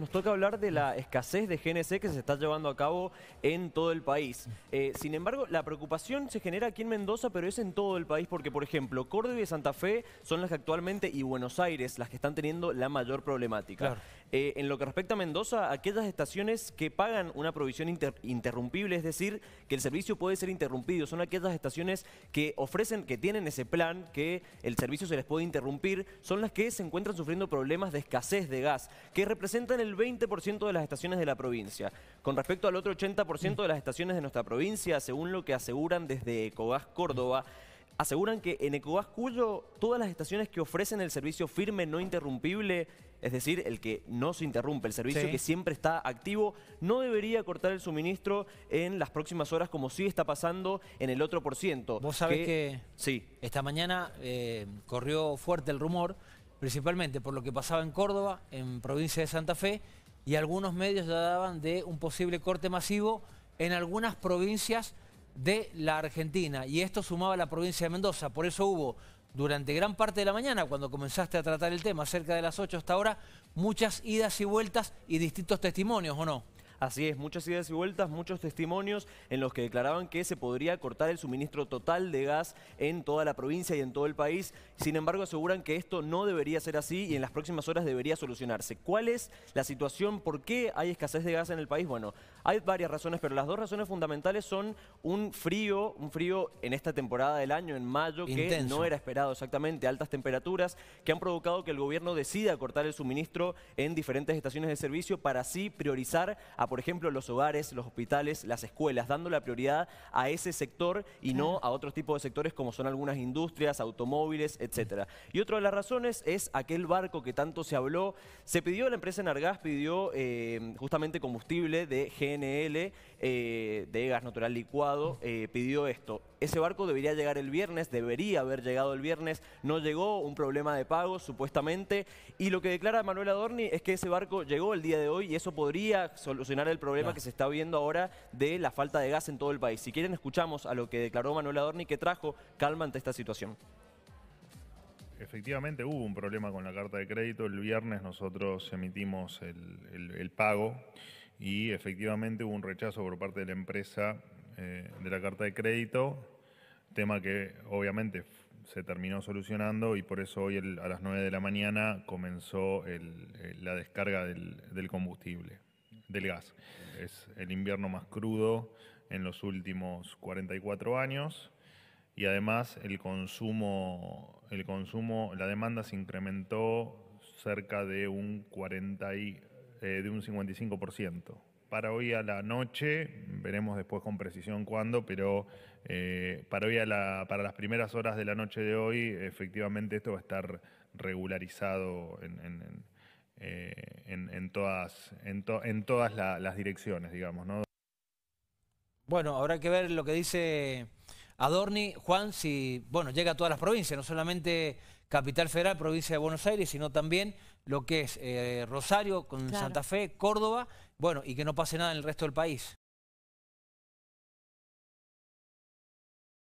nos toca hablar de la escasez de GNC que se está llevando a cabo en todo el país. Eh, sin embargo, la preocupación se genera aquí en Mendoza, pero es en todo el país, porque, por ejemplo, Córdoba y Santa Fe son las que actualmente, y Buenos Aires, las que están teniendo la mayor problemática. Eh, en lo que respecta a Mendoza, aquellas estaciones que pagan una provisión interrumpible, es decir, que el servicio puede ser interrumpido, son aquellas estaciones que ofrecen, que tienen ese plan, que el servicio se les puede interrumpir, son las que se encuentran sufriendo problemas de escasez de gas, que representan el 20% de las estaciones de la provincia. Con respecto al otro 80% de las estaciones de nuestra provincia, según lo que aseguran desde Ecogas Córdoba, aseguran que en Ecogas Cuyo todas las estaciones que ofrecen el servicio firme no interrumpible, es decir, el que no se interrumpe, el servicio que siempre está activo, no debería cortar el suministro en las próximas horas como sí está pasando en el otro por ciento. Vos sabés que, sí. esta mañana eh, corrió fuerte el rumor, principalmente por lo que pasaba en Córdoba, en provincia de Santa Fe, y algunos medios ya daban de un posible corte masivo en algunas provincias de la Argentina. Y esto sumaba la provincia de Mendoza. Por eso hubo, durante gran parte de la mañana, cuando comenzaste a tratar el tema, cerca de las 8 hasta ahora, muchas idas y vueltas y distintos testimonios, ¿o no? Así es, muchas ideas y vueltas, muchos testimonios en los que declaraban que se podría cortar el suministro total de gas en toda la provincia y en todo el país. Sin embargo, aseguran que esto no debería ser así y en las próximas horas debería solucionarse. ¿Cuál es la situación? ¿Por qué hay escasez de gas en el país? Bueno, hay varias razones, pero las dos razones fundamentales son un frío, un frío en esta temporada del año, en mayo, que no era esperado exactamente, altas temperaturas que han provocado que el gobierno decida cortar el suministro en diferentes estaciones de servicio para así priorizar a por ejemplo, los hogares, los hospitales, las escuelas, dando la prioridad a ese sector y no a otros tipos de sectores como son algunas industrias, automóviles, etcétera. Y otra de las razones es aquel barco que tanto se habló. Se pidió, la empresa Nargas pidió eh, justamente combustible de GNL, eh, de gas natural licuado, eh, pidió esto. Ese barco debería llegar el viernes, debería haber llegado el viernes, no llegó, un problema de pago supuestamente. Y lo que declara Manuel Adorni es que ese barco llegó el día de hoy y eso podría solucionar el problema que se está viendo ahora de la falta de gas en todo el país. Si quieren, escuchamos a lo que declaró Manuel Adorni, que trajo calma ante esta situación. Efectivamente hubo un problema con la carta de crédito. El viernes nosotros emitimos el, pago y efectivamente hubo un rechazo por parte de la empresa eh, de la carta de crédito, tema que obviamente se terminó solucionando y por eso hoy a las 9 de la mañana comenzó eh, la descarga del combustible del gas. Es el invierno más crudo en los últimos 44 años y además el consumo, el consumo la demanda se incrementó cerca de un, 40 eh, de un 55%. Para hoy a la noche, veremos después con precisión cuándo, pero eh, para, hoy a la, para las primeras horas de la noche de hoy, efectivamente esto va a estar regularizado en eh, en, todas, en, en todas las direcciones, digamos, ¿no? Bueno, habrá que ver lo que dice Adorni, Juan, si bueno, llega a todas las provincias, no solamente Capital Federal, provincia de Buenos Aires, sino también lo que es eh, Rosario con Santa Fe, Córdoba, bueno, y que no pase nada en el resto del país.